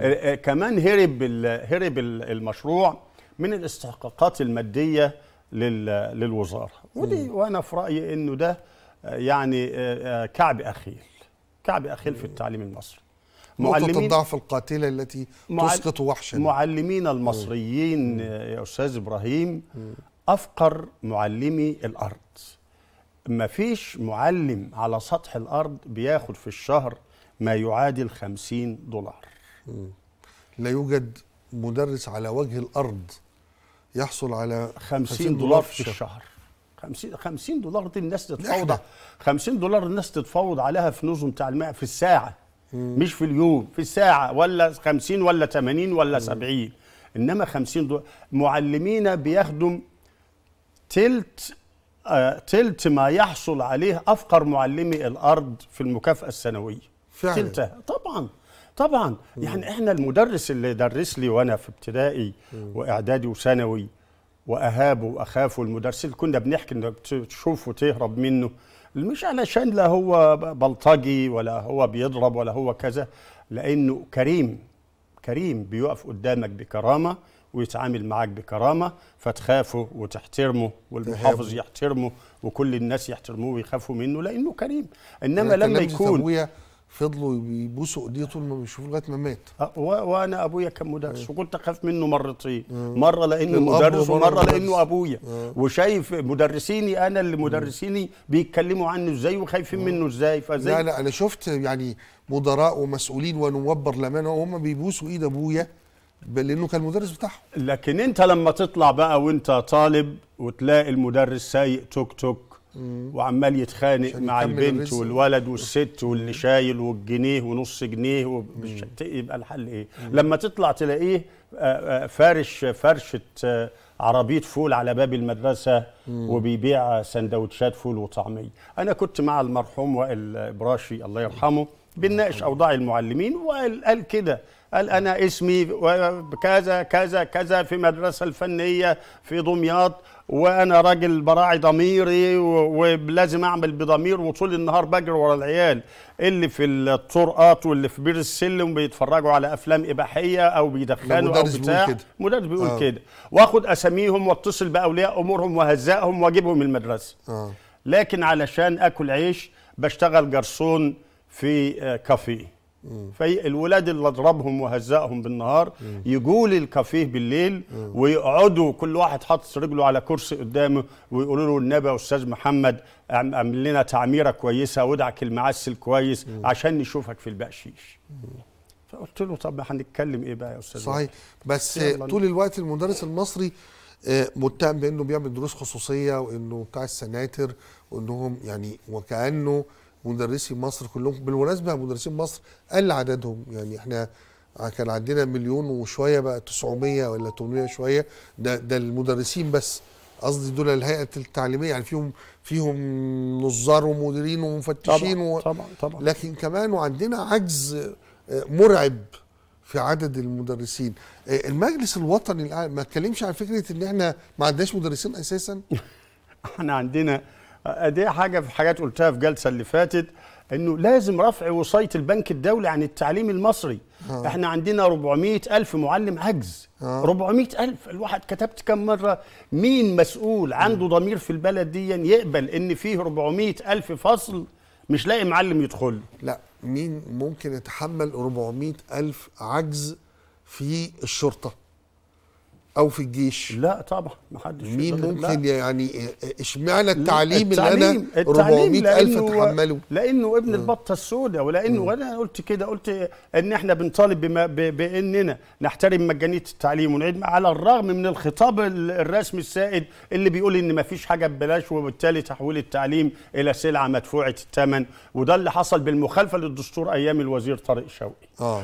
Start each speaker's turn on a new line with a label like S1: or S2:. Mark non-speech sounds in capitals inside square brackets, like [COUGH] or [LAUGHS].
S1: آه، آه، كمان هرب هرب المشروع من الاستحقاقات الماديه للوزاره ودي وانا في رايي انه ده آه، يعني كعب اخيل كعب اخيل في التعليم المصري نقطة الضعف
S2: القاتلة التي تسقط وحشا
S1: معلمين المصريين يا أستاذ إبراهيم أفقر معلمي الأرض ما فيش معلم على سطح الأرض بياخد في الشهر ما يعادل 50 دولار
S2: لا يوجد مدرس على وجه الارض يحصل على 50 دولار في الشهر 50 50 دولار دي الناس تتفاوض 50 دولار
S1: الناس تتفاوض عليها في نظم تعليميه في الساعه مم. مش في اليوم في الساعه ولا 50 ولا 80 ولا 70 انما 50 دولار معلمينا بيخدم تلت آه تلت ما يحصل عليه افقر معلمي الارض في المكافاه السنويه فعلا تلتها طبعا طبعا يعني احنا المدرس اللي درس لي وانا في ابتدائي واعدادي وثانوي واهابه واخافه المدرسين كنا بنحكي انك تشوفه تهرب منه مش علشان لا هو بلطجي ولا هو بيضرب ولا هو كذا لانه كريم كريم بيقف قدامك بكرامه ويتعامل معاك بكرامه فتخافه وتحترمه والمحافظ يحترمه وكل الناس يحترموه ويخافوا منه لانه كريم
S2: انما لما يكون فضلوا يبوسوا ايديه طول ما بيشوفوه لغايه ما مات أه، وانا ابويا كان مدرس إيه. وكنت اخاف
S1: منه مرتين إيه. مره لانه مدرس ومره لانه ابويا إيه. وشايف مدرسيني انا اللي مدرسيني بيتكلموا عنه ازاي وخايفين
S2: منه ازاي فازاي لا لا انا شفت يعني مدراء ومسؤولين ونواب برلمان وهم بيبوسوا ايد ابويا لانه كان المدرس بتاعهم
S1: لكن انت لما تطلع بقى وانت طالب وتلاقي المدرس سايق توك توك وعمال يتخانق مع البنت والولد والست واللي شايل والجنيه ونص جنيه ومش يبقى الحل ايه مم. لما تطلع تلاقيه آه، آه، فارش فرشه آه، عربيه فول على باب المدرسه مم. وبيبيع سندوتشات فول وطعميه انا كنت مع المرحوم وائل ابراشي الله يرحمه بنناقش اوضاع المعلمين وقال قال كده قال انا اسمي كذا كذا كذا في مدرسه الفنيه في دمياط وانا راجل براعي ضميري ولازم اعمل بضمير وطول النهار بجري ورا العيال اللي في الطرقات واللي في بير السلم بيتفرجوا على افلام اباحيه او بيدخنوا او بتاع بيقول كده. مدرس بيقول آه. كده واخد اساميهم واتصل باولياء امورهم وهزقهم واجيبهم المدرسه آه. لكن علشان اكل عيش بشتغل جرسون في آه، كافيه فالولاد اللي اضربهم وهزقهم بالنهار يجوا لي الكافيه بالليل ويقعدوا كل واحد حاطط رجله على كرسي قدامه ويقولوا له النبي يا استاذ محمد اعمل لنا تعميره كويسه وادعك المعسل كويس عشان نشوفك في البقشيش
S2: فقلت له طب هنتكلم ايه بقى يا استاذ صحيح بس طول الوقت المدرس المصري آه، متهم بانه بيعمل دروس خصوصيه وانه بتاع السناتر وانهم يعني وكانه مدرسي مصر كلهم بالمناسبه مدرسين مصر قل عددهم يعني احنا كان عندنا مليون وشويه بقى 900 ولا 800 شويه ده ده المدرسين بس قصدي دول الهيئه التعليميه يعني فيهم فيهم نظار ومديرين ومفتشين طبعا و... طبعا طبعا لكن كمان وعندنا عجز آه، مرعب في عدد المدرسين آه، المجلس الوطني ما اتكلمش عن فكره ان احنا ما عندناش مدرسين اساسا [LAUGHS] احنا عندنا دي إيه حاجه في حاجات قلتها في جلسه اللي فاتت
S1: انه لازم رفع وصايه البنك الدولي عن التعليم المصري آه. احنا عندنا 400 الف معلم عجز آه. 400 الف الواحد كتبت كم مره مين مسؤول عنده ضمير في البلد دي يقبل ان فيه 400 الف فصل
S2: مش لاقي معلم يدخل لا مين ممكن يتحمل 400 الف عجز في الشرطه او في الجيش لا طبعا ما حدش مين ممكن لا. يعني اشمعنى التعليم, التعليم اللي انا التعليم الف اتحمله
S1: لانه ابن آه. البطه السوداء ولانه انا قلت كده قلت ان احنا بنطالب بما باننا نحترم مجانيه التعليم ونعيد على الرغم من الخطاب الرسمي السائد اللي بيقول ان ما فيش حاجه ببلاش وبالتالي تحويل التعليم الى سلعه مدفوعه الثمن وده اللي حصل بالمخالفه للدستور ايام الوزير طارق شوقي
S2: آه.